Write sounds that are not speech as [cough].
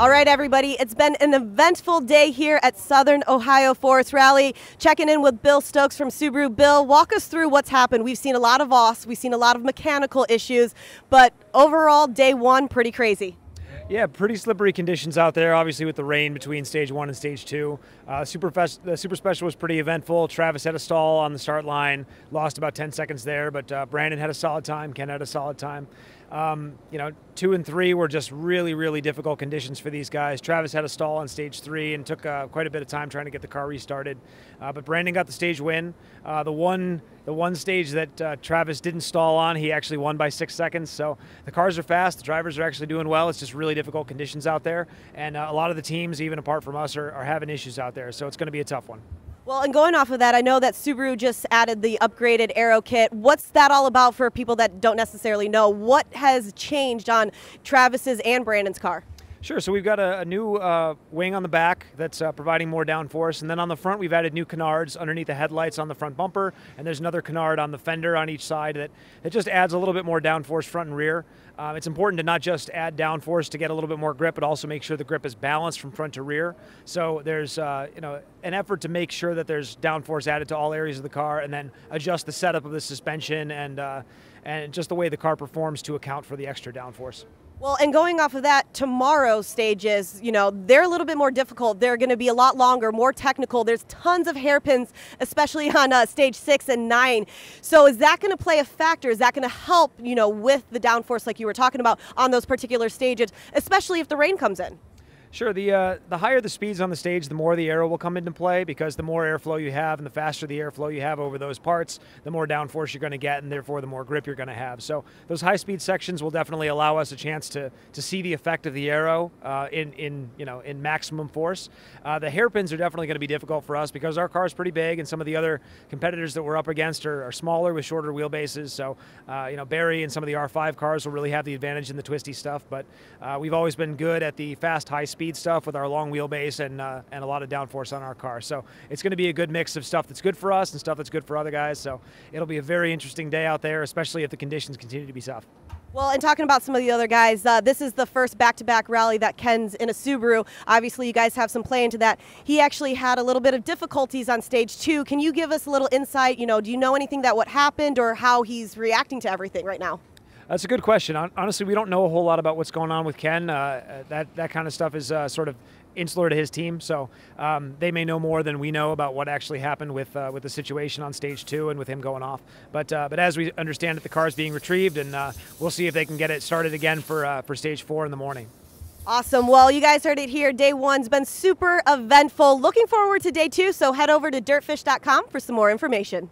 All right, everybody, it's been an eventful day here at Southern Ohio Forest Rally. Checking in with Bill Stokes from Subaru. Bill, walk us through what's happened. We've seen a lot of OSS, we've seen a lot of mechanical issues, but overall, day one, pretty crazy. Yeah, pretty slippery conditions out there, obviously, with the rain between stage one and stage two. Uh, super fest, the Super Special was pretty eventful. Travis had a stall on the start line, lost about 10 seconds there, but uh, Brandon had a solid time, Ken had a solid time. Um, you know, two and three were just really, really difficult conditions for these guys. Travis had a stall on stage three and took uh, quite a bit of time trying to get the car restarted. Uh, but Brandon got the stage win. Uh, the one, the one stage that uh, Travis didn't stall on, he actually won by six seconds. So the cars are fast. The drivers are actually doing well. It's just really difficult conditions out there, and uh, a lot of the teams, even apart from us, are, are having issues out there. So it's going to be a tough one. Well, and going off of that, I know that Subaru just added the upgraded Aero kit. What's that all about for people that don't necessarily know? What has changed on Travis's and Brandon's car? Sure. So we've got a, a new uh, wing on the back that's uh, providing more downforce, and then on the front we've added new canards underneath the headlights on the front bumper, and there's another canard on the fender on each side that just adds a little bit more downforce front and rear. Um, it's important to not just add downforce to get a little bit more grip, but also make sure the grip is balanced from front to rear. So there's uh, you know an effort to make sure that there's downforce added to all areas of the car, and then adjust the setup of the suspension and uh, and just the way the car performs to account for the extra downforce. Well, and going off of that, tomorrow's stages, you know, they're a little bit more difficult. They're going to be a lot longer, more technical. There's tons of hairpins, especially [laughs] on uh, stage six and nine. So is that going to play a factor? Is that going to help, you know, with the downforce like you were talking about on those particular stages, especially if the rain comes in? Sure. The uh, the higher the speeds on the stage, the more the arrow will come into play because the more airflow you have and the faster the airflow you have over those parts, the more downforce you're going to get, and therefore the more grip you're going to have. So those high speed sections will definitely allow us a chance to to see the effect of the arrow uh, in in you know in maximum force. Uh, the hairpins are definitely going to be difficult for us because our car is pretty big, and some of the other competitors that we're up against are, are smaller with shorter wheelbases. So uh, you know Barry and some of the R5 cars will really have the advantage in the twisty stuff, but uh, we've always been good at the fast high speed speed stuff with our long wheelbase and, uh, and a lot of downforce on our car. So it's going to be a good mix of stuff that's good for us and stuff that's good for other guys. So it'll be a very interesting day out there, especially if the conditions continue to be soft. Well, and talking about some of the other guys, uh, this is the first back-to-back -back rally that Ken's in a Subaru. Obviously, you guys have some play into that. He actually had a little bit of difficulties on stage two. Can you give us a little insight? You know, do you know anything that what happened or how he's reacting to everything right now? That's a good question. Honestly, we don't know a whole lot about what's going on with Ken. Uh, that that kind of stuff is uh, sort of insular to his team, so um, they may know more than we know about what actually happened with uh, with the situation on stage two and with him going off. But uh, but as we understand it, the car is being retrieved, and uh, we'll see if they can get it started again for uh, for stage four in the morning. Awesome. Well, you guys heard it here. Day one's been super eventful. Looking forward to day two, so head over to dirtfish.com for some more information.